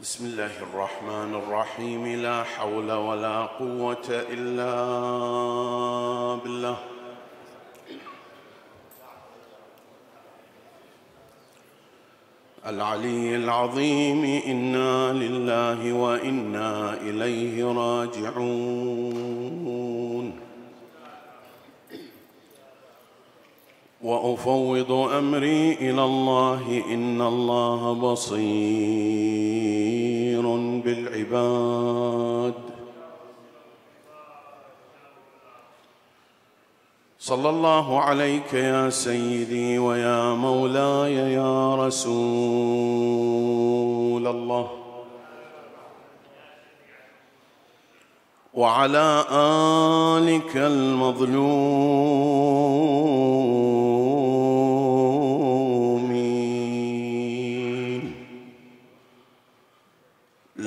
بسم الله الرحمن الرحيم لا حول ولا قوة إلا بالله العلي العظيم إنا لله وإنا إليه راجعون وافوض امري الى الله ان الله بصير بالعباد صلى الله عليك يا سيدي ويا مولاي يا رسول الله وعلى الك المظلوم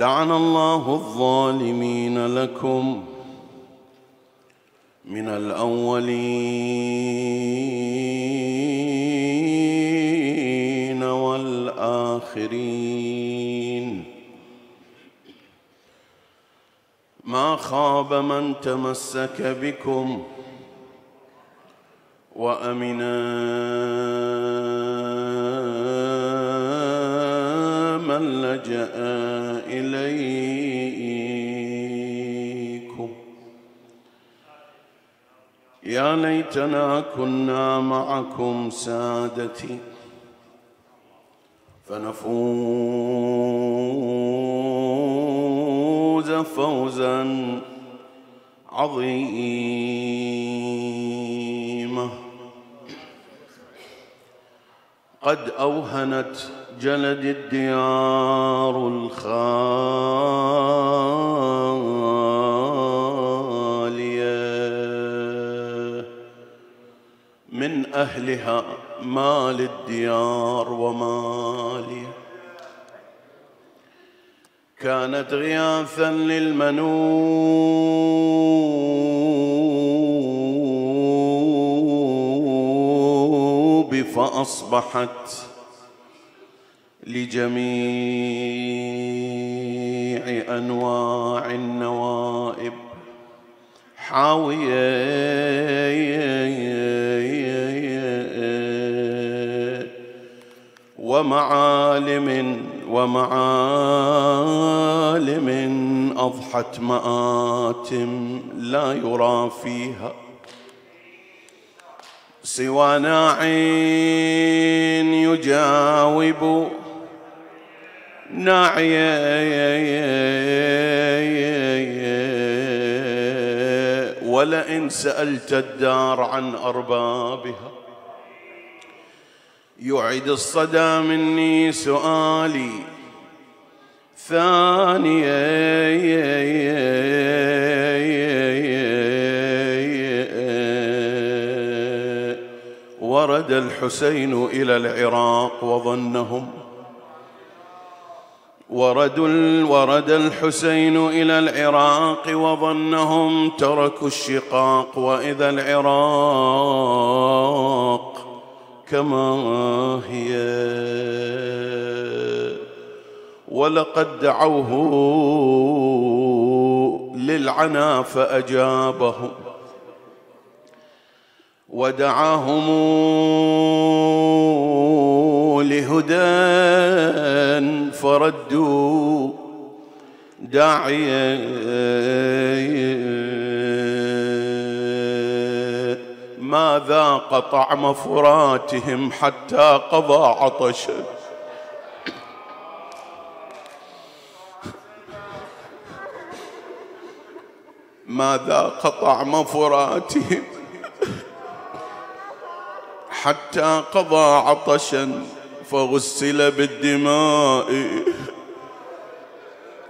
لعن الله الظالمين لكم من الاولين والاخرين ما خاب من تمسك بكم وامنا من لجأ إليكم يا ليتنا كنا معكم سادتي فنفوز فوزا عظيما قد اوهنت جلد الديار الخالية من أهلها مال الديار ومالية كانت غياثا للمنوب فأصبحت لجميع انواع النوائب حاويه ومعالم ومعالم اضحت مآتم لا يرى فيها سوى ناع يجاوب ناعية ولئن سألت الدار عن أربابها يعد الصدى مني سؤالي ثانية ورد الحسين إلى العراق وظنهم ورد ورد الحسين إلى العراق وظنهم تركوا الشقاق وإذا العراق كما هي ولقد دعوه للعنا فأجابهم ودعاهم لهدى فردوا داعيا ماذا قطع مفراتهم حتى قضى عطشا ماذا قطع مفراتهم حتى قضى عطشا فغسل بالدماء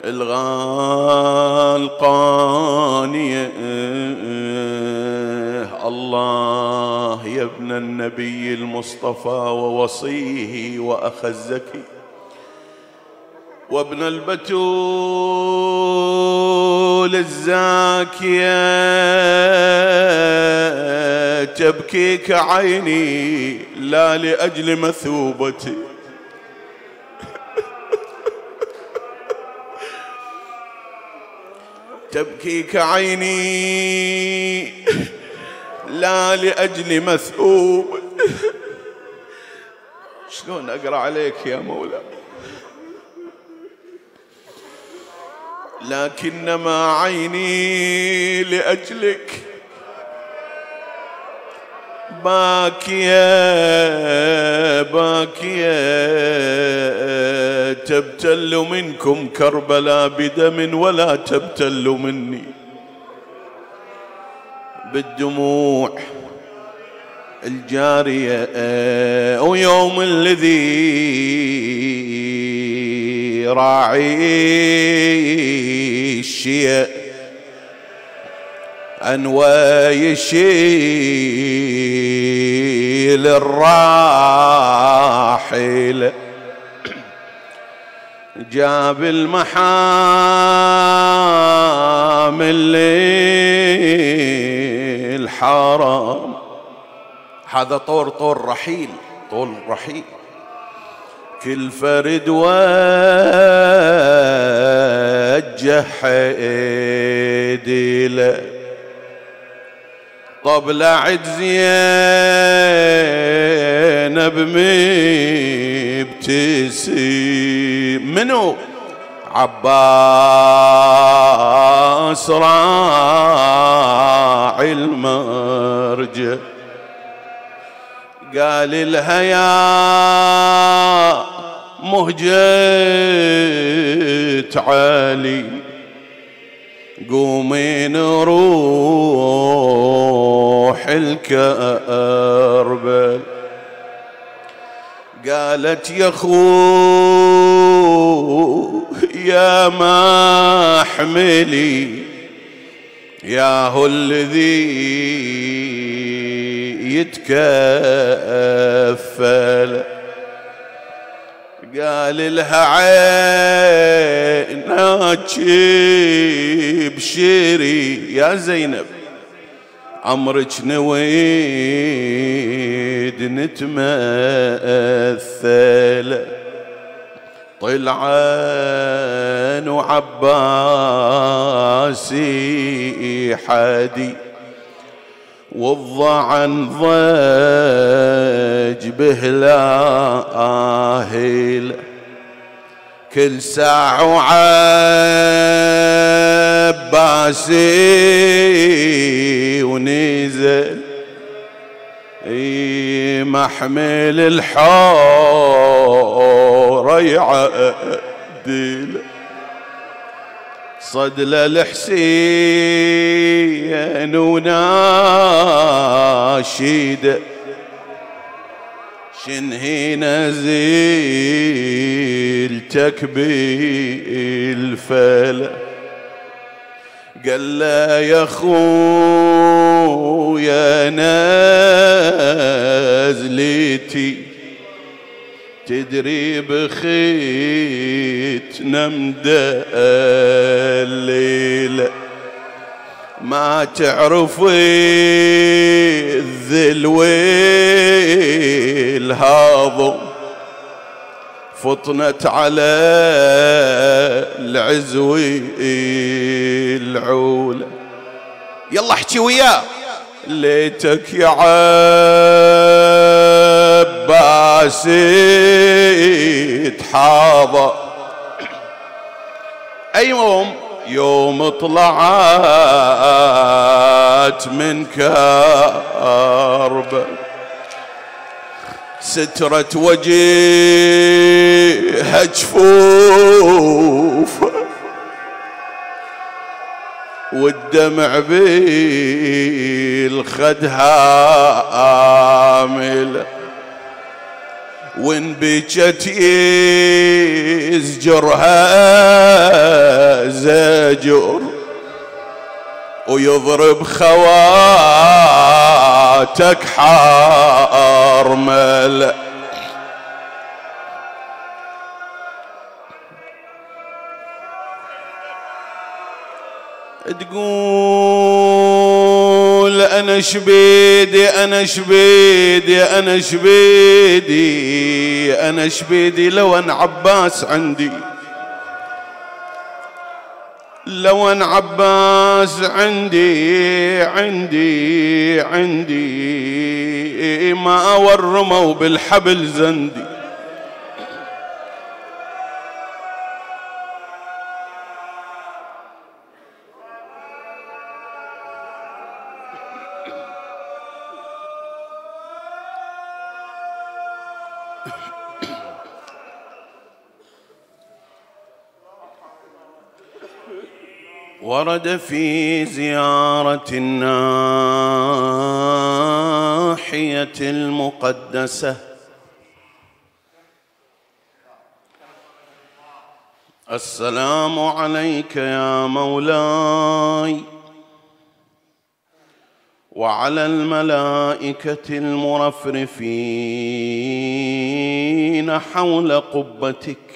الغالقانية الله يا ابن النبي المصطفى ووصيه وأخ الزكي وابن البتول للزاكية تبكيك عيني لا لأجل مثوبتي تبكيك عيني لا لأجل مثوب شلون أقرأ عليك يا مولاي لكنما عيني لأجلك باكية باكية تبتل منكم كربلاء بدم ولا تبتل مني بالدموع الجارية ويوم الذي راعي الشيء أنوى يشيل الراحل جاب المحامل الحرام هذا طور طور رحيل طول رحيل الفرد وجه ايدي قبل عد زينب مبتسم منو عباس راعي المرج قال لها يا مهجت علي قومي نروح الكربل قالت يا خو يا ما حملي يا هو الذي يتكفل قال لها عين بشيري يا زينب عمرك نويد نتمثل طلعان وعباسي حدي والضعن ضج به لا آهل كل ساعة وعباسي ونزل محمل الحور يعدل صدل الحسين وناشيد شنهي نزيل تكبي الفلا قال له يا خويا نازلتي تدري بخيت نمد الليلة ما تعرفي الذل والهاضم فطنت على العزو العولة يلا احكي وياه ليتك يا عاب العباسي تحاضر اي يوم يوم طلعت من كرب سترة وجهها جفوف والدمع بالخدها هامله وان بجت يزجرها زجر ويضرب خواتك حار ملأ تقول أنا شبيدي أنا شبيدي أنا شبيدي أنا شبيدي لو أن عباس عندي لو أن عباس عندي عندي عندي ما اورمه بالحبل زندي ورد في زيارة الناحية المقدسة السلام عليك يا مولاي وعلى الملائكة المرفرفين حول قبتك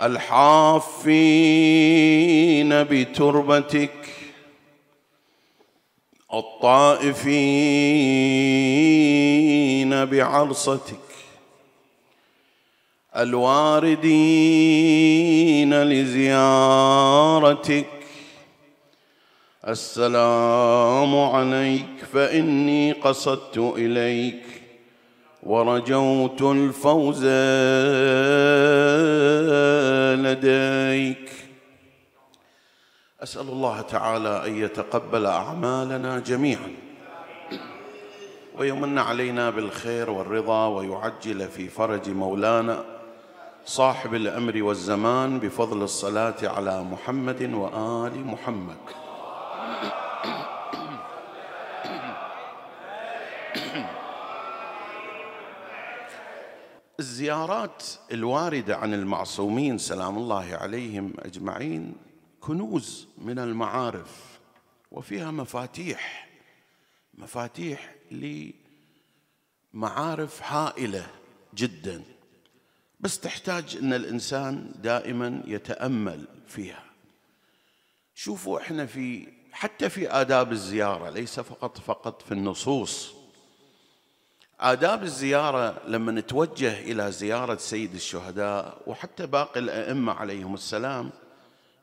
الحافين بتربتك الطائفين بعرصتك الواردين لزيارتك السلام عليك فاني قصدت اليك ورجوت الفوز لديك اسال الله تعالى ان يتقبل اعمالنا جميعا ويمن علينا بالخير والرضا ويعجل في فرج مولانا صاحب الامر والزمان بفضل الصلاه على محمد وال محمد الزيارات الوارده عن المعصومين سلام الله عليهم اجمعين كنوز من المعارف وفيها مفاتيح مفاتيح لمعارف هائله جدا بس تحتاج ان الانسان دائما يتامل فيها شوفوا احنا في حتى في آداب الزيارة ليس فقط فقط في النصوص آداب الزيارة لما نتوجه إلى زيارة سيد الشهداء وحتى باقي الأئمة عليهم السلام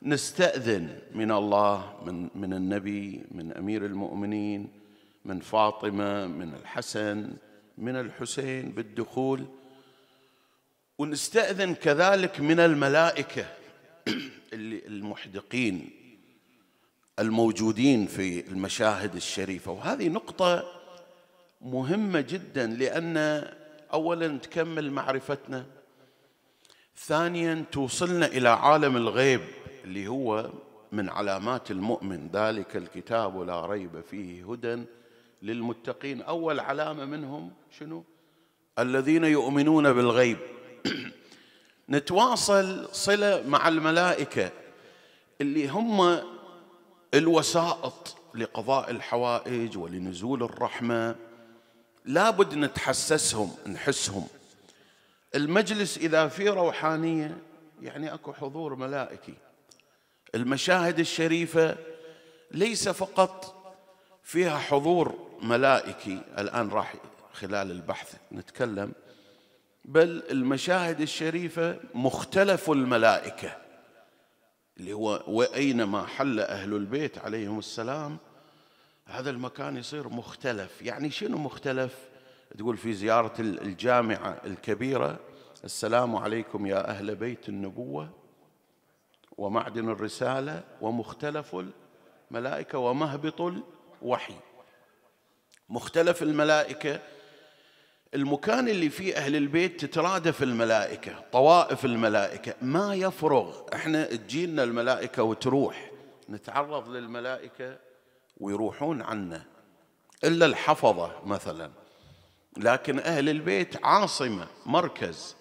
نستأذن من الله من, من النبي من أمير المؤمنين من فاطمة من الحسن من الحسين بالدخول ونستأذن كذلك من الملائكة المحدقين الموجودين في المشاهد الشريفة وهذه نقطة مهمة جدا لأن أولا تكمل معرفتنا ثانيا توصلنا إلى عالم الغيب اللي هو من علامات المؤمن ذلك الكتاب لا ريب فيه هدى للمتقين أول علامة منهم شنو الذين يؤمنون بالغيب نتواصل صلة مع الملائكة اللي هم الوسائط لقضاء الحوائج ولنزول الرحمه لابد نتحسسهم نحسهم المجلس إذا فيه روحانية يعني أكو حضور ملائكي المشاهد الشريفة ليس فقط فيها حضور ملائكي الآن راح خلال البحث نتكلم بل المشاهد الشريفة مختلف الملائكة اللي هو وأينما حل أهل البيت عليهم السلام هذا المكان يصير مختلف يعني شنو مختلف تقول في زيارة الجامعة الكبيرة السلام عليكم يا أهل بيت النبوة ومعدن الرسالة ومختلف الملائكة ومهبط الوحي مختلف الملائكة المكان اللي فيه أهل البيت تترادف الملائكة طوائف الملائكة ما يفرغ احنا تجينا الملائكة وتروح نتعرض للملائكة ويروحون عنا إلا الحفظة مثلا لكن أهل البيت عاصمة مركز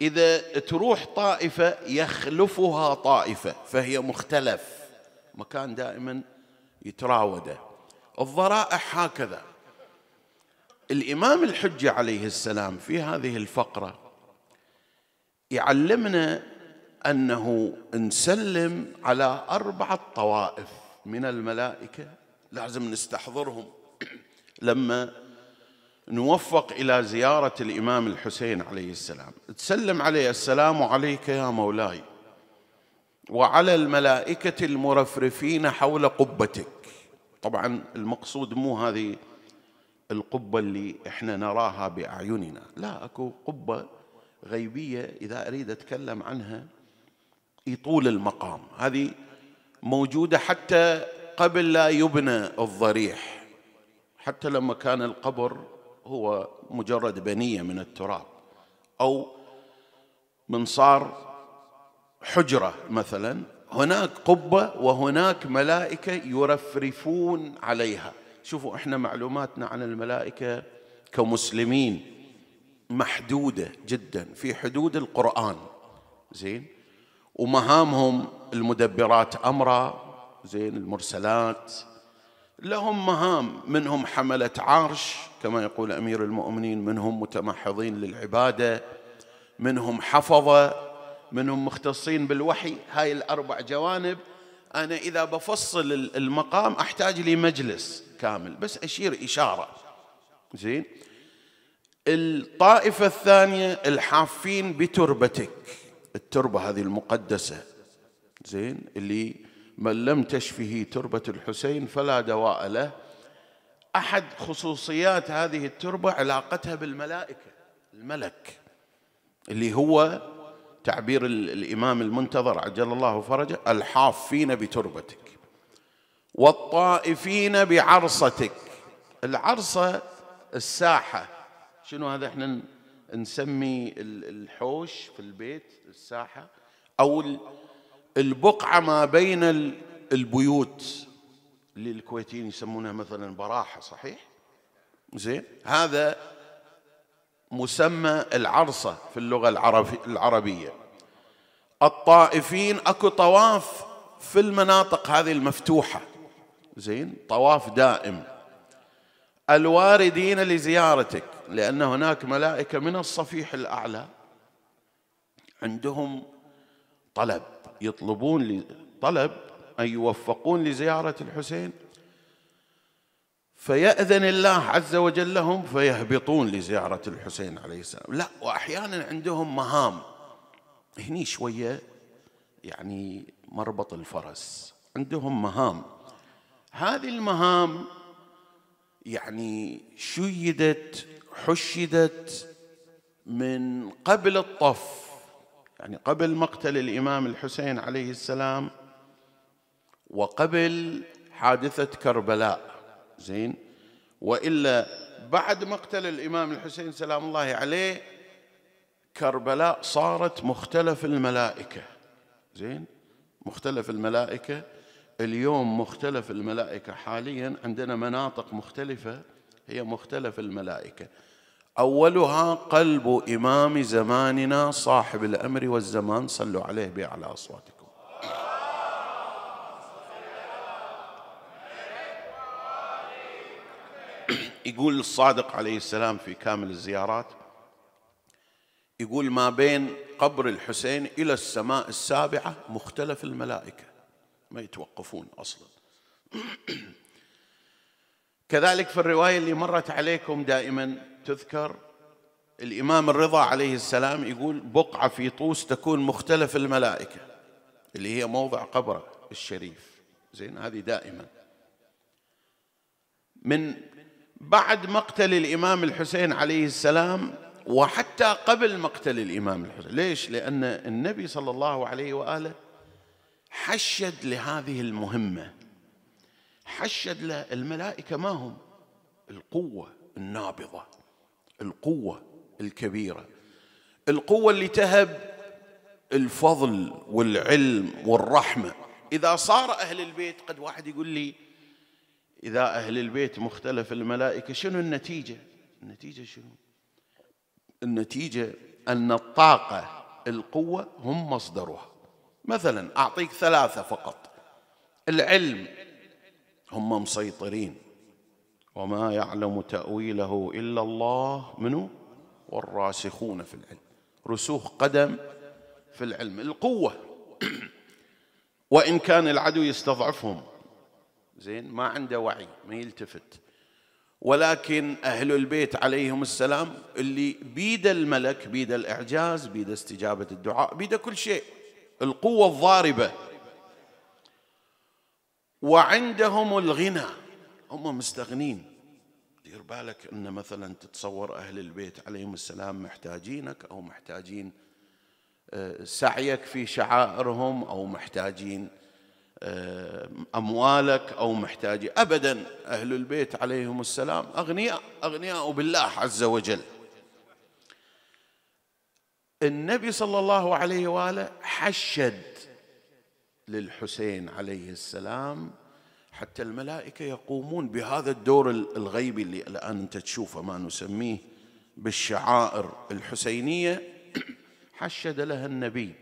إذا تروح طائفة يخلفها طائفة فهي مختلف مكان دائما يتراوده الضرائح هكذا الإمام الحجة عليه السلام في هذه الفقرة يعلمنا أنه نسلم على أربعة طوائف من الملائكة لازم نستحضرهم لما نوفق إلى زيارة الإمام الحسين عليه السلام تسلم عليه السلام عليك يا مولاي وعلى الملائكة المرفرفين حول قبتك طبعا المقصود مو هذه القبة اللي احنا نراها بأعيننا لا أكو قبة غيبية إذا أريد أتكلم عنها يطول المقام هذه موجودة حتى قبل لا يبنى الضريح حتى لما كان القبر هو مجرد بنيه من التراب او منصار حجره مثلا هناك قبه وهناك ملائكه يرفرفون عليها شوفوا احنا معلوماتنا عن الملائكه كمسلمين محدوده جدا في حدود القران زين ومهامهم المدبرات امرا زين المرسلات لهم مهام منهم حملة عرش كما يقول أمير المؤمنين منهم متمحضين للعبادة منهم حفظة منهم مختصين بالوحي هاي الأربع جوانب أنا إذا بفصل المقام أحتاج لي مجلس كامل بس أشير إشارة زين الطائفة الثانية الحافين بتربتك التربة هذه المقدسة زين اللي من لم تشفه تربة الحسين فلا دواء له أحد خصوصيات هذه التربة علاقتها بالملائكة الملك اللي هو تعبير الإمام المنتظر عجل الله فرجه الحافين بتربتك والطائفين بعرصتك العرصة الساحة شنو هذا احنا نسمي الحوش في البيت الساحة أو البقعة ما بين البيوت اللي الكويتيين يسمونها مثلا براحة صحيح زين هذا مسمى العرصة في اللغة العربية الطائفين أكو طواف في المناطق هذه المفتوحة زين طواف دائم الواردين لزيارتك لأن هناك ملائكة من الصفيح الأعلى عندهم طلب يطلبون طلب أن يوفقون لزيارة الحسين فيأذن الله عز وجل لهم فيهبطون لزيارة الحسين عليه السلام لا وأحيانا عندهم مهام هني شوية يعني مربط الفرس عندهم مهام هذه المهام يعني شيدت حشدت من قبل الطف يعني قبل مقتل الإمام الحسين عليه السلام وقبل حادثة كربلاء زين وإلا بعد مقتل الإمام الحسين سلام الله عليه كربلاء صارت مختلف الملائكة زين مختلف الملائكة اليوم مختلف الملائكة حاليا عندنا مناطق مختلفة هي مختلف الملائكة أولها قلب إمام زماننا صاحب الأمر والزمان صلوا عليه بأعلى أصواتكم يقول الصادق عليه السلام في كامل الزيارات يقول ما بين قبر الحسين إلى السماء السابعة مختلف الملائكة ما يتوقفون أصلا كذلك في الرواية اللي مرت عليكم دائما تذكر الإمام الرضا عليه السلام يقول بقعة في طوس تكون مختلف الملائكة اللي هي موضع قبره الشريف زين هذه دائما من بعد مقتل الإمام الحسين عليه السلام وحتى قبل مقتل الإمام الحسين ليش؟ لأن النبي صلى الله عليه وآله حشد لهذه المهمة حشد له الملائكة ما هم القوة النابضة القوة الكبيرة القوة اللي تهب الفضل والعلم والرحمة إذا صار أهل البيت قد واحد يقول لي إذا أهل البيت مختلف الملائكة شنو النتيجة النتيجة شنو النتيجة أن الطاقة القوة هم مصدرها مثلا أعطيك ثلاثة فقط العلم هم مسيطرين وما يعلم تأويله إلا الله منه والراسخون في العلم رسوخ قدم في العلم القوة وإن كان العدو يستضعفهم زين ما عنده وعي ما يلتفت ولكن أهل البيت عليهم السلام اللي بيد الملك بيد الإعجاز بيد استجابة الدعاء بيد كل شيء القوة الضاربة وعندهم الغنى هم مستغنين دير بالك ان مثلا تتصور اهل البيت عليهم السلام محتاجينك او محتاجين آه، سعيك في شعائرهم او محتاجين آه، اموالك او محتاجين ابدا اهل البيت عليهم السلام اغنياء اغنياء بالله عز وجل النبي صلى الله عليه واله حشد للحسين عليه السلام حتى الملائكة يقومون بهذا الدور الغيبي اللي الآن أنت تشوفه ما نسميه بالشعائر الحسينية حشد لها النبي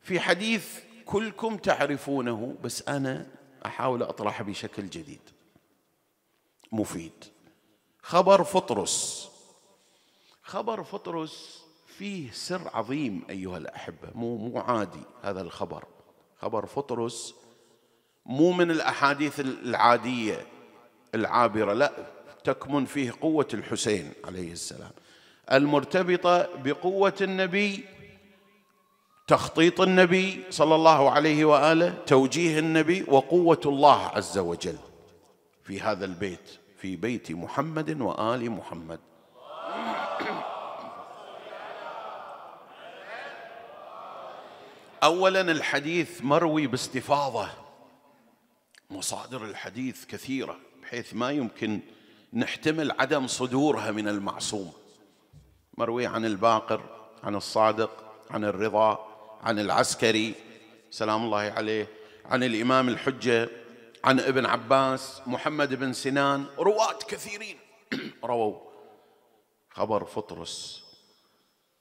في حديث كلكم تعرفونه بس أنا أحاول أطرحه بشكل جديد مفيد خبر فطرس خبر فطرس فيه سر عظيم أيها الأحبة مو, مو عادي هذا الخبر خبر فطرس مو من الأحاديث العادية العابرة لا تكمن فيه قوة الحسين عليه السلام المرتبطة بقوة النبي تخطيط النبي صلى الله عليه واله توجيه النبي وقوه الله عز وجل في هذا البيت في بيت محمد وال محمد اولا الحديث مروي باستفاضه مصادر الحديث كثيره بحيث ما يمكن نحتمل عدم صدورها من المعصوم مروي عن الباقر عن الصادق عن الرضا عن العسكري سلام الله عليه عن الامام الحجه عن ابن عباس محمد بن سنان رواة كثيرين رووا خبر فطرس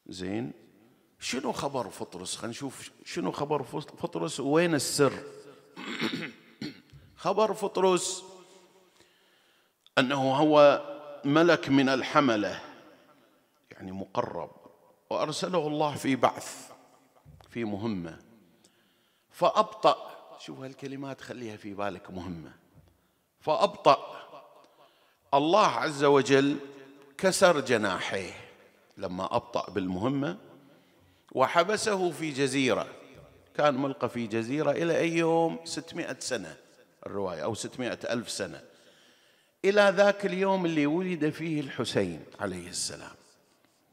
زين شنو خبر فطرس خلينا نشوف شنو خبر فطرس وين السر خبر فطرس انه هو ملك من الحمله يعني مقرب وارسله الله في بعث في مهمه فابطا شوف هالكلمات خليها في بالك مهمه فابطا الله عز وجل كسر جناحيه لما ابطا بالمهمه وحبسه في جزيرة كان ملقى في جزيرة إلى أي يوم 600 سنة الرواية أو ستمائة ألف سنة إلى ذاك اليوم اللي ولد فيه الحسين عليه السلام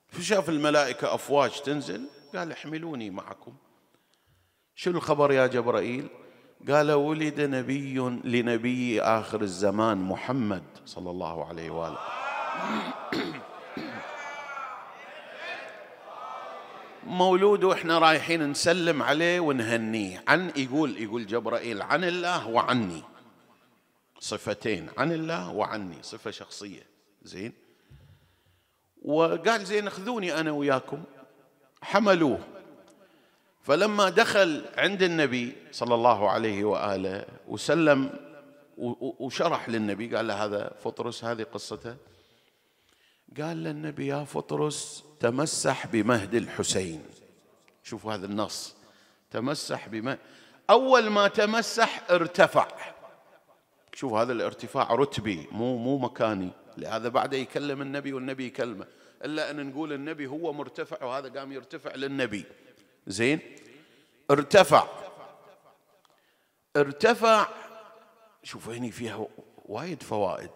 فشاف الملائكة أفواج تنزل قال احملوني معكم شنو الخبر يا جبرائيل قال ولد نبي لنبي آخر الزمان محمد صلى الله عليه وآله مولود واحنا رايحين نسلم عليه ونهنيه عن يقول يقول جبرائيل عن الله وعني صفتين عن الله وعني صفة شخصية زين وقال زين خذوني أنا وياكم حملوه فلما دخل عند النبي صلى الله عليه وآله وسلم وشرح للنبي قال له هذا فطرس هذه قصته قال للنبي يا فطرس تمسح بمهد الحسين شوفوا هذا النص تمسح بمهد أول ما تمسح ارتفع شوف هذا الارتفاع رتبي مو مو مكاني لهذا بعد يكلم النبي والنبي يكلمه إلا أن نقول النبي هو مرتفع وهذا قام يرتفع للنبي زين ارتفع ارتفع شوفوا هني فيها وايد فوائد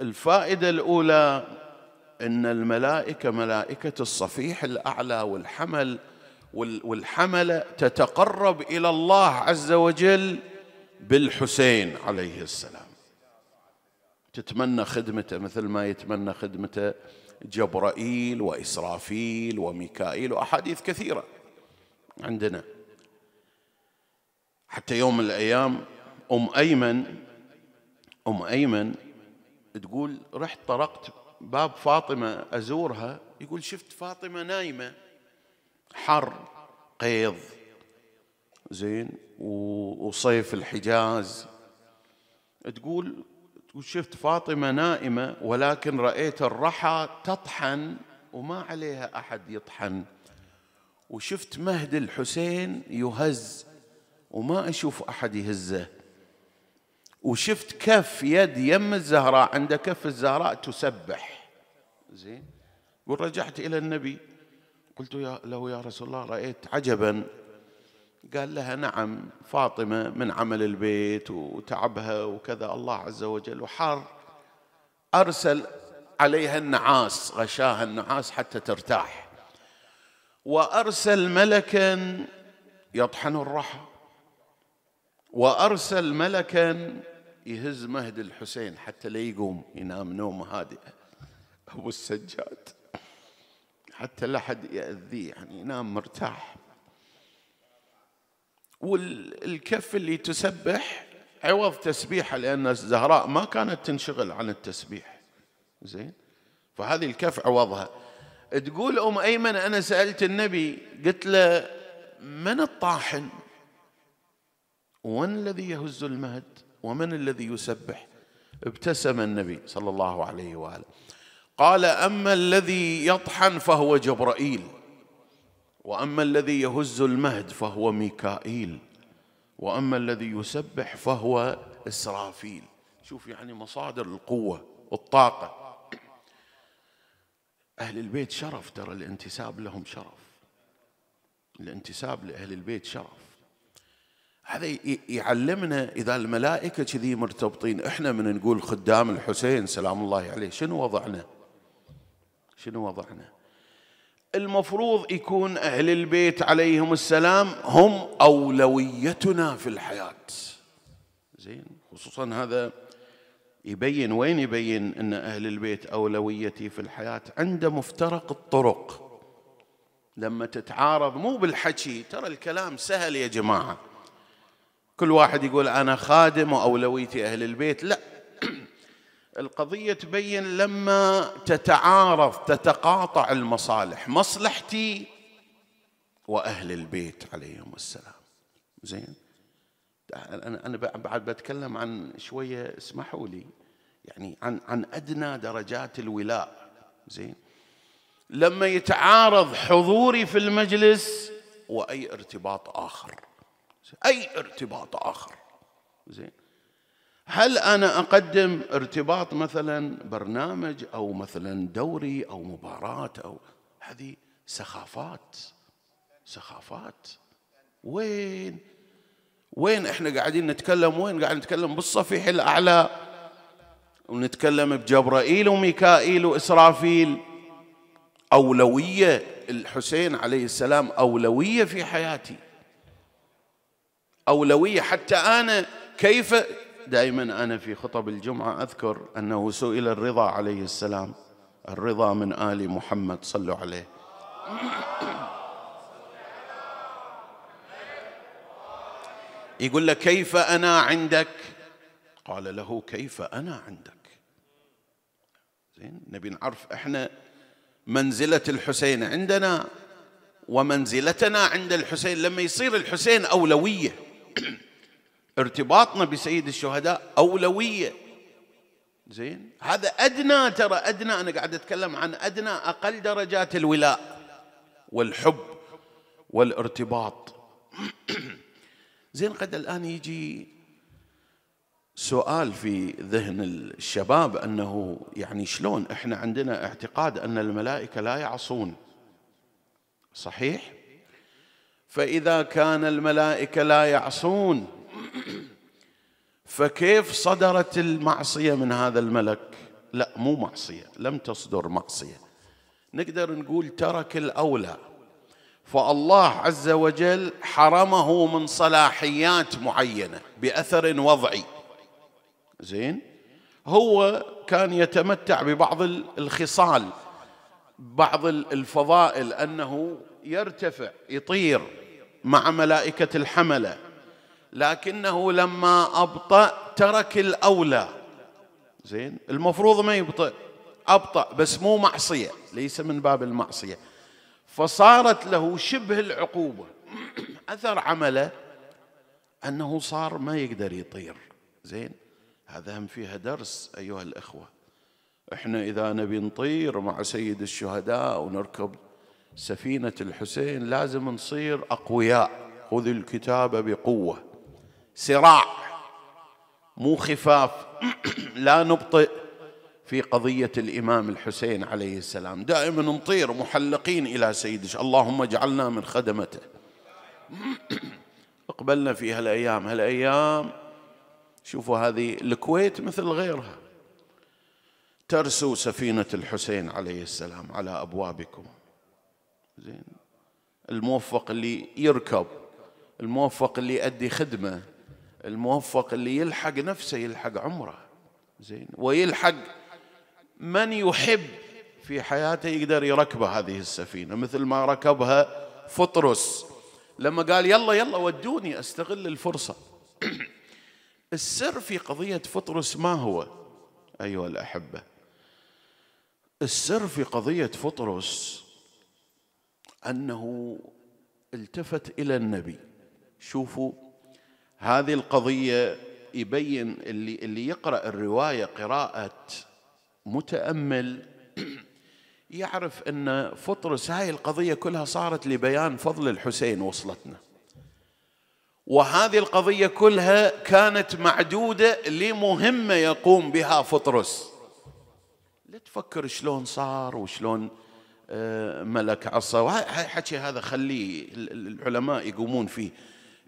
الفائدة الأولى ان الملائكه ملائكه الصفيح الاعلى والحمل والحمله تتقرب الى الله عز وجل بالحسين عليه السلام تتمنى خدمته مثل ما يتمنى خدمته جبرائيل واسرافيل وميكائيل واحاديث كثيره عندنا حتى يوم من الايام ام ايمن ام ايمن تقول رحت طرقت باب فاطمة أزورها يقول شفت فاطمة نايمة حر قيض زين وصيف الحجاز تقول شفت فاطمة نائمة ولكن رأيت الرحى تطحن وما عليها أحد يطحن وشفت مهد الحسين يهز وما أشوف أحد يهزه وشفت كف يد يم الزهراء عند كف الزهراء تسبح زين ورجعت إلى النبي قلت له يا رسول الله رأيت عجبا قال لها نعم فاطمة من عمل البيت وتعبها وكذا الله عز وجل وحار أرسل عليها النعاس غشاها النعاس حتى ترتاح وأرسل ملكا يطحن الرحى وأرسل ملكا يهز مهد الحسين حتى لا يقوم ينام نوم هادئ أبو السجاد حتى لا حد يأذيه يعني ينام مرتاح والكف اللي تسبح عوض تسبيحه لأن الزهراء ما كانت تنشغل عن التسبيح زين فهذه الكف عوضها تقول أم أيمن أنا سألت النبي قلت له من الطاحن ومن الذي يهز المهد ومن الذي يسبح ابتسم النبي صلى الله عليه واله قال اما الذي يطحن فهو جبرائيل واما الذي يهز المهد فهو ميكائيل واما الذي يسبح فهو اسرافيل شوف يعني مصادر القوه الطاقه اهل البيت شرف ترى الانتساب لهم شرف الانتساب لاهل البيت شرف هذا يعلمنا اذا الملائكه كذي مرتبطين احنا من نقول خدام الحسين سلام الله عليه شنو وضعنا؟ شنو وضعنا؟ المفروض يكون اهل البيت عليهم السلام هم اولويتنا في الحياه. زين خصوصا هذا يبين وين يبين ان اهل البيت اولويتي في الحياه عند مفترق الطرق. لما تتعارض مو بالحكي ترى الكلام سهل يا جماعه كل واحد يقول أنا خادم وأولويتي أهل البيت لا القضية تبين لما تتعارض تتقاطع المصالح مصلحتي وأهل البيت عليهم السلام زين أنا أنا بعد بتكلم عن شوية اسمحوا لي يعني عن عن أدنى درجات الولاء زين لما يتعارض حضوري في المجلس وأي ارتباط آخر أي ارتباط آخر زين هل أنا أقدم ارتباط مثلا برنامج أو مثلا دوري أو مباراة أو هذه سخافات سخافات وين وين احنا قاعدين نتكلم وين قاعد نتكلم بالصفيح الأعلى ونتكلم بجبرائيل وميكائيل وإسرافيل أولوية الحسين عليه السلام أولوية في حياتي أولوية حتى أنا كيف دائما أنا في خطب الجمعة أذكر أنه سئل الرضا عليه السلام الرضا من آل محمد صلوا عليه يقول له كيف أنا عندك قال له كيف أنا عندك زين نبي نعرف إحنا منزلة الحسين عندنا ومنزلتنا عند الحسين لما يصير الحسين أولوية ارتباطنا بسيد الشهداء أولوية زين هذا أدنى ترى أدنى أنا قاعد أتكلم عن أدنى أقل درجات الولاء والحب والارتباط زين قد الآن يجي سؤال في ذهن الشباب أنه يعني شلون إحنا عندنا اعتقاد أن الملائكة لا يعصون صحيح؟ فإذا كان الملائكة لا يعصون فكيف صدرت المعصية من هذا الملك لا مو معصية لم تصدر معصية نقدر نقول ترك الأولى فالله عز وجل حرمه من صلاحيات معينة بأثر وضعي زين هو كان يتمتع ببعض الخصال بعض الفضائل أنه يرتفع يطير مع ملائكة الحملة لكنه لما أبطأ ترك الأولى زين المفروض ما يبطئ أبطأ بس مو معصية ليس من باب المعصية فصارت له شبه العقوبة أثر عمله أنه صار ما يقدر يطير زين هذا هم فيها درس أيها الإخوة إحنا إذا نبي نطير مع سيد الشهداء ونركب سفينة الحسين لازم نصير أقوياء خذ الكتاب بقوة صراع مو خفاف لا نبطئ في قضية الإمام الحسين عليه السلام دائما نطير محلقين إلى سيدش اللهم اجعلنا من خدمته اقبلنا في هالأيام هالأيام شوفوا هذه الكويت مثل غيرها ترسو سفينة الحسين عليه السلام على أبوابكم زين الموفق اللي يركب الموفق اللي يؤدي خدمة الموفق اللي يلحق نفسه يلحق عمره زين ويلحق من يحب في حياته يقدر يركب هذه السفينة مثل ما ركبها فطرس لما قال يلا يلا ودوني استغل الفرصة السر في قضية فطرس ما هو أيها الأحبة السر في قضية فطرس انه التفت الى النبي شوفوا هذه القضيه يبين اللي اللي يقرا الروايه قراءه متامل يعرف ان فطرس هاي القضيه كلها صارت لبيان فضل الحسين وصلتنا وهذه القضيه كلها كانت معدوده لمهمه يقوم بها فطرس لا تفكر شلون صار وشلون ملك عصا وهاي حكي هذا خليه العلماء يقومون فيه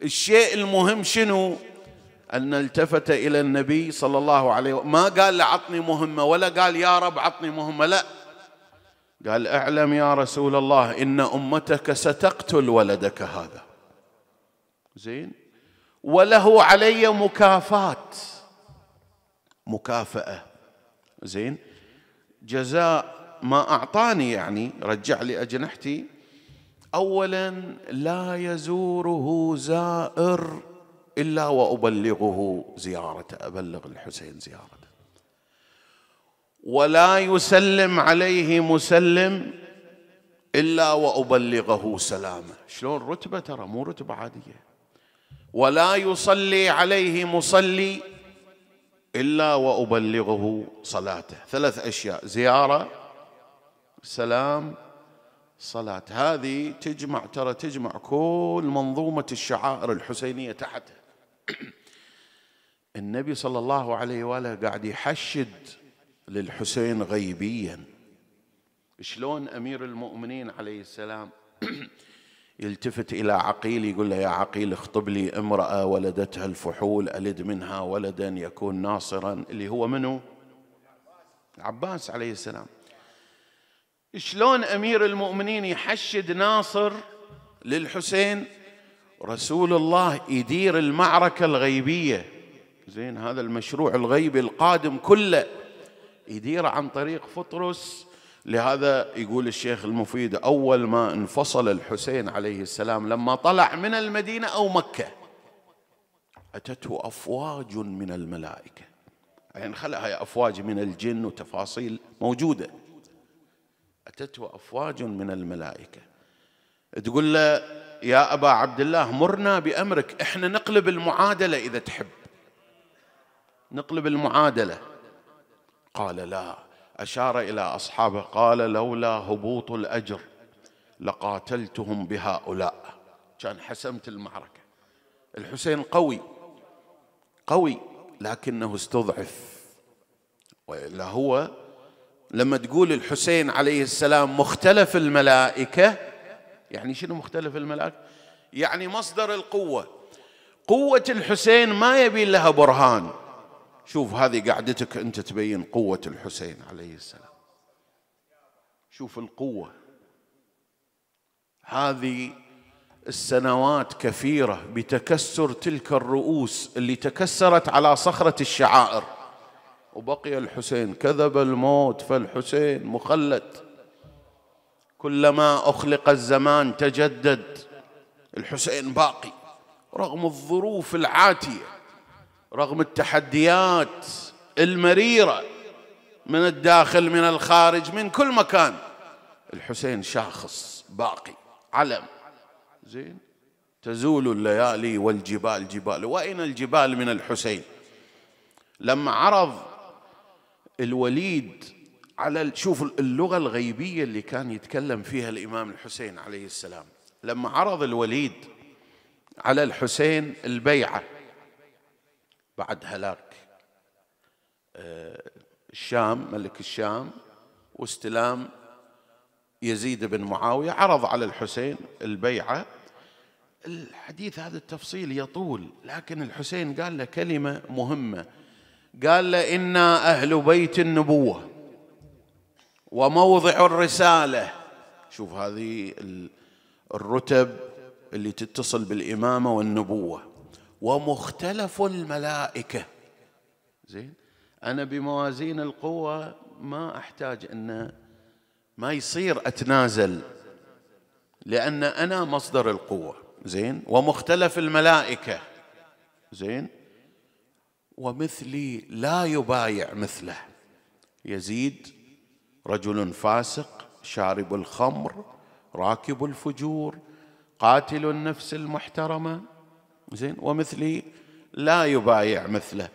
الشيء المهم شنو أن التفت إلى النبي صلى الله عليه وسلم ما قال له عطني مهمة ولا قال يا رب عطني مهمة لا قال اعلم يا رسول الله إن أمتك ستقتل ولدك هذا زين وله علي مكافاة مكافأة زين جزاء ما أعطاني يعني رجع لي أجنحتي أولا لا يزوره زائر إلا وأبلغه زيارته أبلغ الحسين زيارته ولا يسلم عليه مسلم إلا وأبلغه سلامه شلون رتبة ترى مو رتبة عادية ولا يصلي عليه مصلي إلا وأبلغه صلاته ثلاث أشياء زيارة سلام صلاة هذه تجمع ترى تجمع كل منظومة الشعائر الحسينية تحتها النبي صلى الله عليه وآله قاعد يحشد للحسين غيبيا شلون أمير المؤمنين عليه السلام يلتفت إلى عقيل يقول له يا عقيل اخطب لي امرأة ولدتها الفحول ألد منها ولدا يكون ناصرا اللي هو منه العباس عليه السلام شلون امير المؤمنين يحشد ناصر للحسين رسول الله يدير المعركه الغيبيه زين هذا المشروع الغيبي القادم كله يديره عن طريق فطرس لهذا يقول الشيخ المفيد اول ما انفصل الحسين عليه السلام لما طلع من المدينه او مكه اتته افواج من الملائكه يعني هاي افواج من الجن وتفاصيل موجوده أتته أفواج من الملائكة تقول له يا أبا عبد الله مرنا بأمرك إحنا نقلب المعادلة إذا تحب نقلب المعادلة قال لا أشار إلى أصحابه قال لولا هبوط الأجر لقاتلتهم بهؤلاء كان حسمت المعركة الحسين قوي قوي لكنه استضعف وإلا هو لما تقول الحسين عليه السلام مختلف الملائكة يعني شنو مختلف الملائكة يعني مصدر القوة قوة الحسين ما يبي لها برهان شوف هذه قعدتك أنت تبين قوة الحسين عليه السلام شوف القوة هذه السنوات كثيرة بتكسر تلك الرؤوس اللي تكسرت على صخرة الشعائر وبقي الحسين كذب الموت فالحسين مخلد كلما اخلق الزمان تجدد الحسين باقي رغم الظروف العاتيه رغم التحديات المريره من الداخل من الخارج من كل مكان الحسين شاخص باقي علم زين تزول الليالي والجبال جبال واين الجبال من الحسين لما عرض الوليد على شوف اللغة الغيبية اللي كان يتكلم فيها الإمام الحسين عليه السلام لما عرض الوليد على الحسين البيعة بعد هلاك آه، الشام ملك الشام واستلام يزيد بن معاوية عرض على الحسين البيعة الحديث هذا التفصيل يطول لكن الحسين قال له كلمة مهمة قال له إنا أهل بيت النبوة وموضع الرسالة شوف هذه الرتب اللي تتصل بالإمامة والنبوة ومختلف الملائكة زين أنا بموازين القوة ما أحتاج أن ما يصير أتنازل لأن أنا مصدر القوة زين ومختلف الملائكة زين ومثلي لا يبايع مثله يزيد رجل فاسق شارب الخمر راكب الفجور قاتل النفس المحترمه زين ومثلي لا يبايع مثله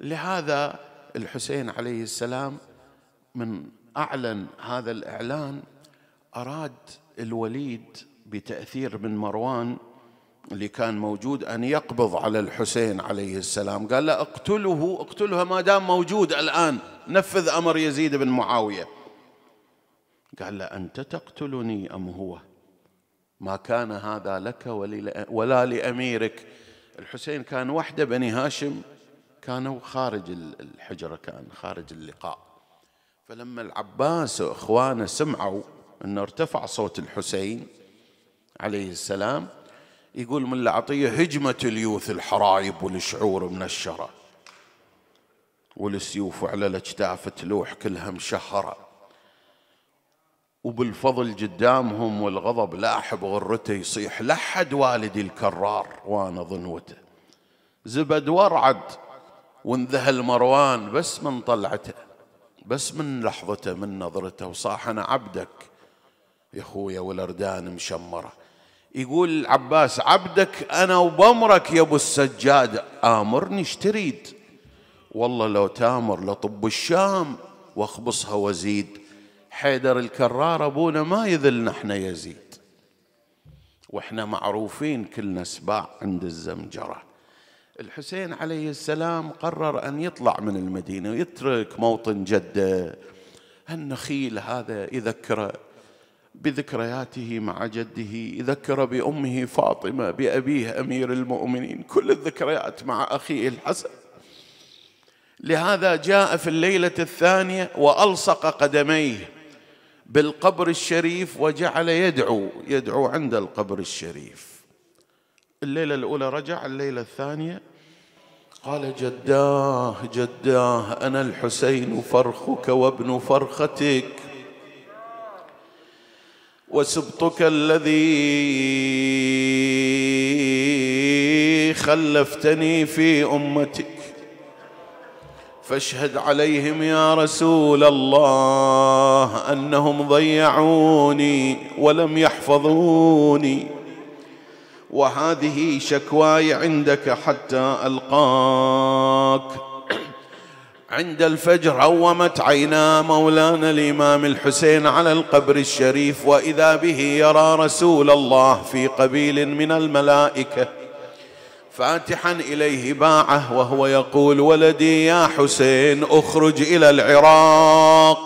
لهذا الحسين عليه السلام من اعلن هذا الاعلان اراد الوليد بتاثير من مروان اللي كان موجود أن يقبض على الحسين عليه السلام قال لا اقتله اقتلها ما دام موجود الآن نفذ أمر يزيد بن معاوية قال له أنت تقتلني أم هو ما كان هذا لك ولا لأميرك الحسين كان وحده بني هاشم كانوا خارج الحجرة كان خارج اللقاء فلما العباس وإخوانه سمعوا أنه ارتفع صوت الحسين عليه السلام يقول من العطية هجمة اليوث الحرايب والشعور منشرة والسيوف على الأجتاف تلوح كلها مشهرة وبالفضل قدامهم والغضب لاحب غرته يصيح لحد والدي الكرار وانا ظنوته زبد ورعد وانذهل مروان بس من طلعته بس من لحظته من نظرته وصاح انا عبدك يا اخويا والاردان مشمره يقول العباس عبدك أنا وبمرك يا أبو السجاد آمرني اشتريد والله لو تامر لطب الشام واخبصها وزيد حيدر الكرار أبونا ما يذلنا احنا يزيد واحنا معروفين كلنا سباع عند الزمجره الحسين عليه السلام قرر أن يطلع من المدينة ويترك موطن جدة النخيل هذا يذكره بذكرياته مع جده يذكر بأمه فاطمة بأبيه أمير المؤمنين كل الذكريات مع أخيه الحسن لهذا جاء في الليلة الثانية وألصق قدميه بالقبر الشريف وجعل يدعو يدعو عند القبر الشريف الليلة الأولى رجع الليلة الثانية قال جداه جداه أنا الحسين فرخك وابن فرختك وسبطك الذي خلفتني في امتك فاشهد عليهم يا رسول الله انهم ضيعوني ولم يحفظوني وهذه شكواي عندك حتى القاك عند الفجر عومت عينا مولانا الامام الحسين على القبر الشريف واذا به يرى رسول الله في قبيل من الملائكه فاتحا اليه باعه وهو يقول ولدي يا حسين اخرج الى العراق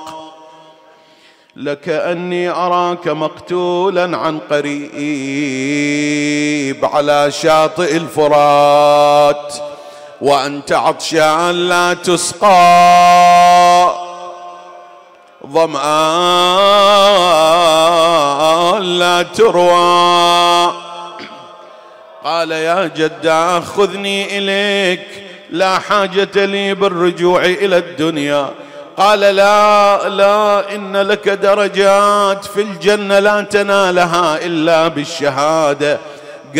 لكأني أراك مقتولا عن قريب على شاطئ الفرات وأنت عطشان لا تسقى ظمآن لا تروى قال يا جد خذني إليك لا حاجة لي بالرجوع إلى الدنيا قال لا لا إن لك درجات في الجنة لا تنالها إلا بالشهادة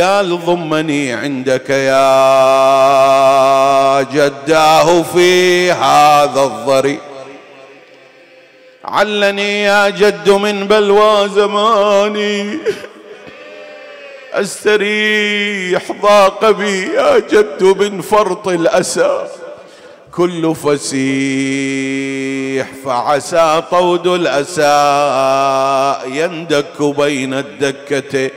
قال ضمني عندك يا جداه في هذا الضري علني يا جد من بلوى زماني استريح ضاق بي يا جد من فرط الاسى كل فسيح فعسى طود الاسى يندك بين الدكتين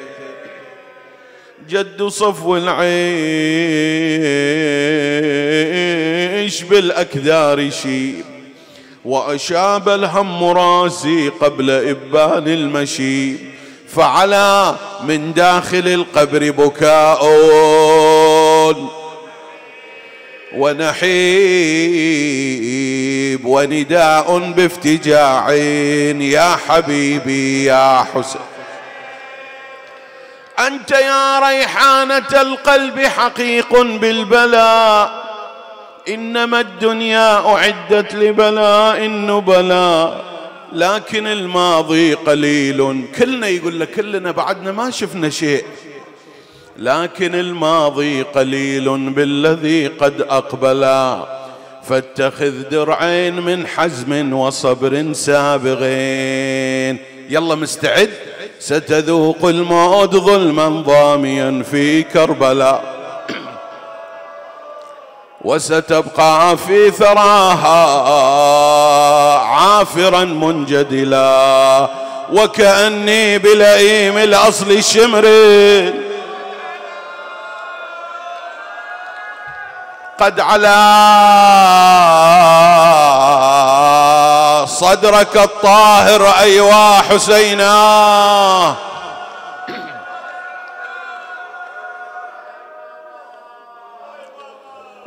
جد صفو العيش بالأكدار يشيب وأشاب الهم راسي قبل إبان المشيب فعلى من داخل القبر بكاء ونحيب ونداء بافتجاع يا حبيبي يا حسين أنت يا ريحانة القلب حقيق بالبلاء إنما الدنيا أعدت لبلاء النبلاء لكن الماضي قليل كلنا يقول لك كلنا بعدنا ما شفنا شيء لكن الماضي قليل بالذي قد أقبلا فاتخذ درعين من حزم وصبر سابغين يلا مستعد ستذوق الموت ظلما ضاميا في كربلاء وستبقى في ثراها عافرا منجدلا وكأني بلئيم الأصل شمر قد على صدرك الطاهر أيوا حسينا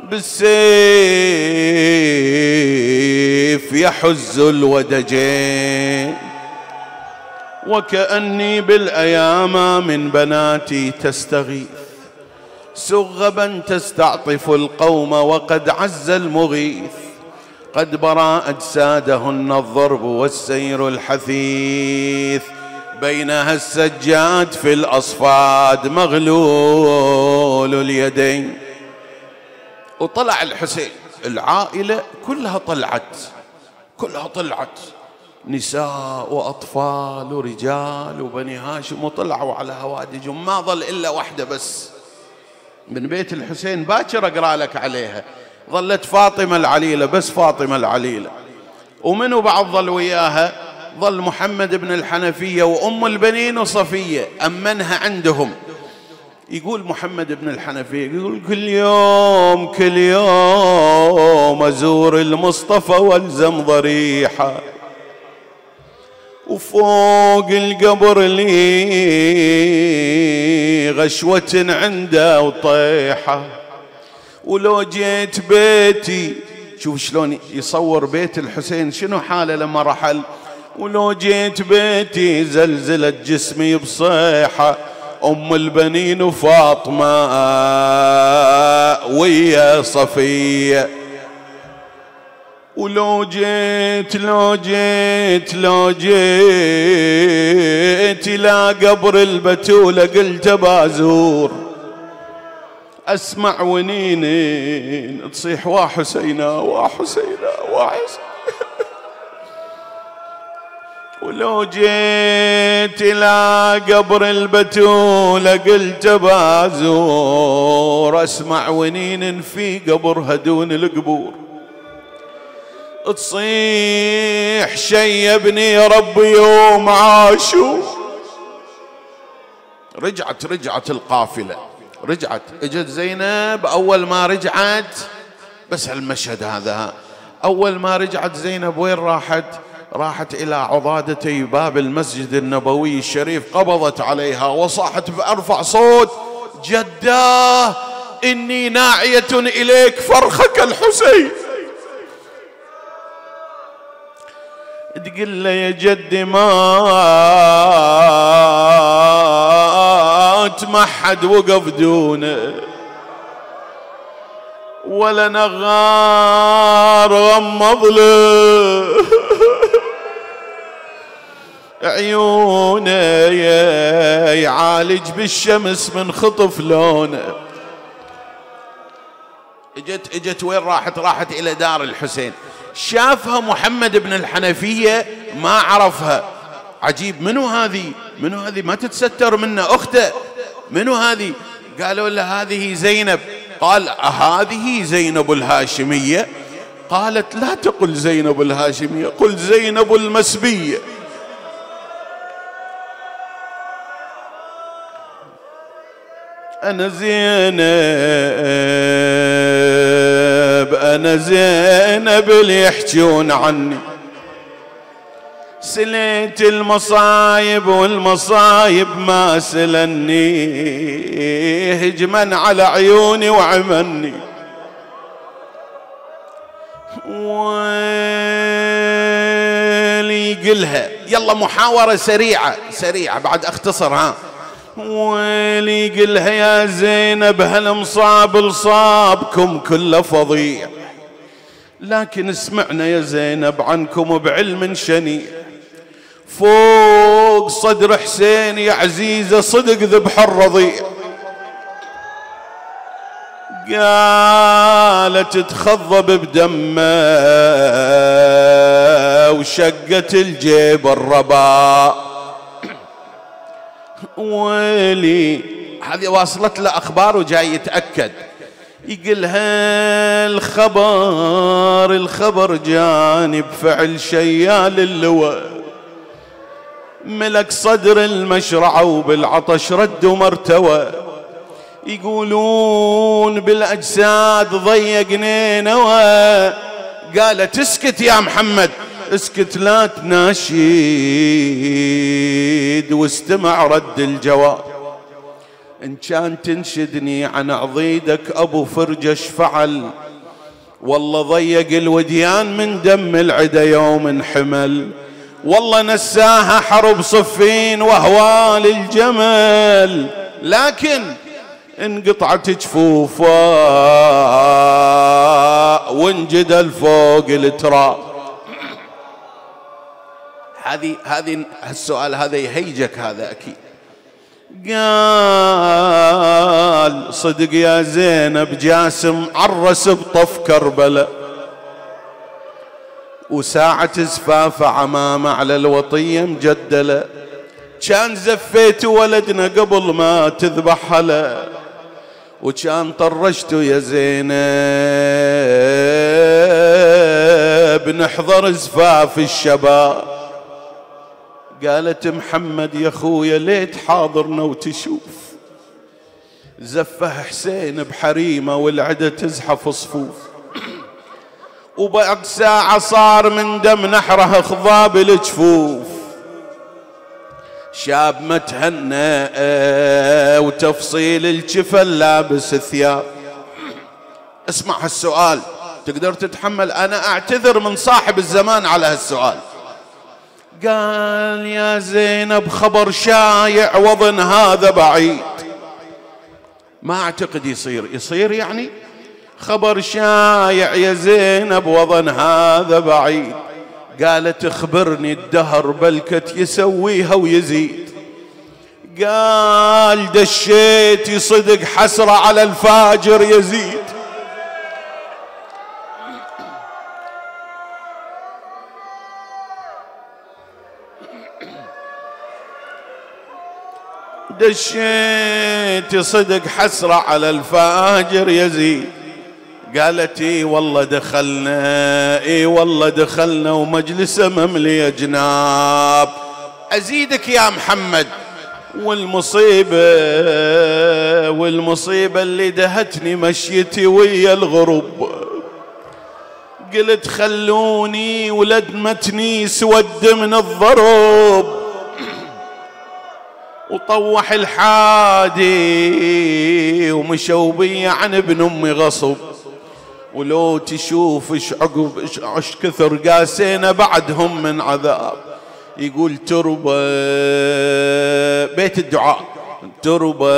بالسيف يحز الودجين وكأني بالأيام من بناتي تستغيث سغبا تستعطف القوم وقد عز المغيث قد برا أجسادهن الضرب والسير الحثيث بينها السجاد في الأصفاد مغلول اليدين وطلع الحسين العائلة كلها طلعت كلها طلعت نساء وأطفال ورجال وبني هاشم وطلعوا على هوادجهم ما ظل إلا واحدة بس من بيت الحسين باكر أقرأ لك عليها ظلت فاطمة العليلة بس فاطمة العليلة ومنو بعض ظل وياها ظل محمد بن الحنفية وأم البنين وصفية أمنها عندهم يقول محمد بن الحنفية يقول كل يوم كل يوم أزور المصطفى والزم ضريحة وفوق القبر لي غشوة عنده وطيحه ولو جيت بيتي شوف شلون يصور بيت الحسين شنو حاله لما رحل ولو جيت بيتي زلزلت جسمي بصيحة أم البنين وفاطمة ويا صفية ولو جيت لو جيت لو جيت إلى قبر البتولة قلت بازور أسمع ونينين تصيح وا حسينا وا حسينا وا ولو جيت إلى قبر البتول قلت بازور أسمع ونين في قبر هدون القبور تصيح شيبني ربي يوم عاشور رجعت رجعت القافله رجعت اجت زينب اول ما رجعت بس المشهد هذا اول ما رجعت زينب وين راحت راحت الى عضادتي باب المسجد النبوي الشريف قبضت عليها وصاحت بارفع صوت جداه اني ناعيه اليك فرخك الحسين تقول له يا جدي ما صوت ما حد وقف دونه ولا نغار غمض له عيونه يعالج بالشمس من خطف لونه اجت اجت وين راحت راحت الى دار الحسين شافها محمد بن الحنفيه ما عرفها عجيب منو هذه منو هذه ما تتستر منه اخته منو هذه قالوا له هذه زينب قال أهذه زينب الهاشمية قالت لا تقل زينب الهاشمية قل زينب المسبية أنا زينب أنا زينب اللي يحجون عني سليت المصايب والمصايب ما سلني هجما على عيوني وعمني ويلي قلها يلا محاورة سريعة سريعة بعد اختصرها ويلي قلها يا زينب هالمصاب لصابكم كله فظيع لكن اسمعنا يا زينب عنكم بعلم شنيع فوق صدر حسين يا عزيزة صدق ذبح الرضيع قالت تخضب بدمه وشقت الجيب الرباء ويلي هذه واصلت له اخبار وجاي يتاكد يقلها الخبر الخبر جاني بفعل شيال اللواء ملك صدر المشرع وبالعطش رد مرتوى يقولون بالأجساد ضيق نينوى قالت اسكت يا محمد اسكت لا تناشيد واستمع رد الجواب إن كان تنشدني عن عضيدك أبو فرجش فعل والله ضيق الوديان من دم العدا يوم حمل والله نساها حرب صفين وهوال الجمل لكن انقطعت جفوفا وانجدل فوق التراب هذه هذه السؤال هذا يهيجك هذا اكيد قال صدق يا زينب جاسم عرس بطف كربلاء وساعة زفافة عمامة على الوطية مجدلة كان زفيت ولدنا قبل ما تذبح هلا وكان طرشت يا زينب نحضر زفاف الشباب قالت محمد يا خويا ليت حاضرنا وتشوف زفه حسين بحريمه والعدة تزحف صفوف وبعد ساعة صار من دم نحره خضاب الجفوف شاب متهنى وتفصيل الجفل لابس الثياب اسمع هالسؤال تقدر تتحمل انا اعتذر من صاحب الزمان على هالسؤال قال يا زينب خبر شايع وظن هذا بعيد ما اعتقد يصير يصير يعني خبر شايع يا زينب وضن هذا بعيد قالت اخبرني الدهر بلكت يسويها ويزيد قال دشيتي صدق حسرة على الفاجر يزيد دشيتي صدق حسرة على الفاجر يزيد قالت اي والله دخلنا اي والله دخلنا ومجلسه مملي جناب ازيدك يا محمد والمصيبة والمصيبة اللي دهتني مشيتي ويا الغرب قلت خلوني ولد متني سود من الضرب وطوح الحادي ومشوا بي عن ابن امي غصب ولو تشوف اش عقب اش كثر قاسينا بعدهم من عذاب يقول تربة بيت الدعاء تربة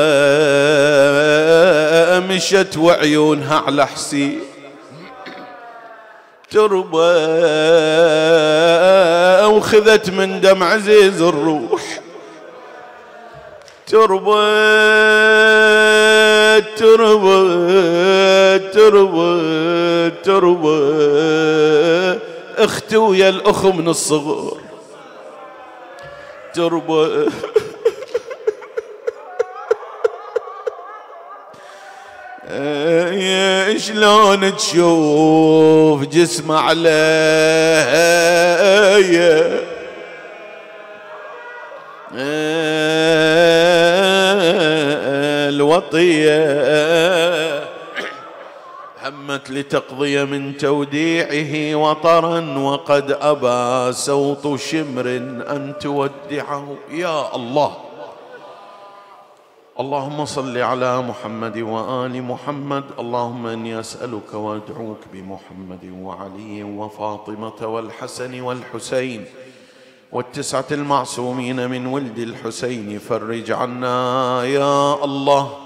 مشت وعيونها على حسين تربة وخذت من دم عزيز الروح تربة تروى تروى تروى اختي ويا الاخ من الصغر تروى شلون تشوف جسمه على لتقضي من توديعه وطرا وقد أبى سوط شمر أن تودعه يا الله اللهم صل على محمد وآل محمد اللهم إني أسألك وأدعوك بمحمد وعلي وفاطمة والحسن والحسين والتسعة المعصومين من ولد الحسين فرج عنا يا الله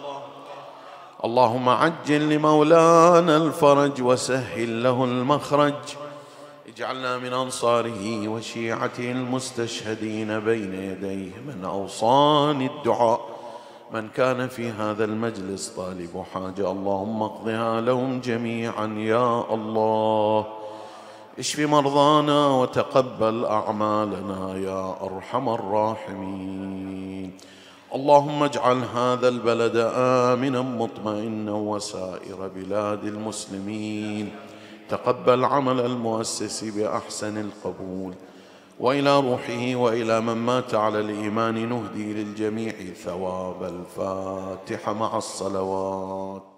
اللهم عجل لمولانا الفرج وسهل له المخرج اجعلنا من انصاره وشيعته المستشهدين بين يديه من اوصان الدعاء من كان في هذا المجلس طالب حاجه اللهم اقضها لهم جميعا يا الله اشف مرضانا وتقبل اعمالنا يا ارحم الراحمين اللهم اجعل هذا البلد امنا مطمئنا وسائر بلاد المسلمين تقبل عمل المؤسس باحسن القبول والى روحه والى من مات على الايمان نهدي للجميع ثواب الفاتحه مع الصلوات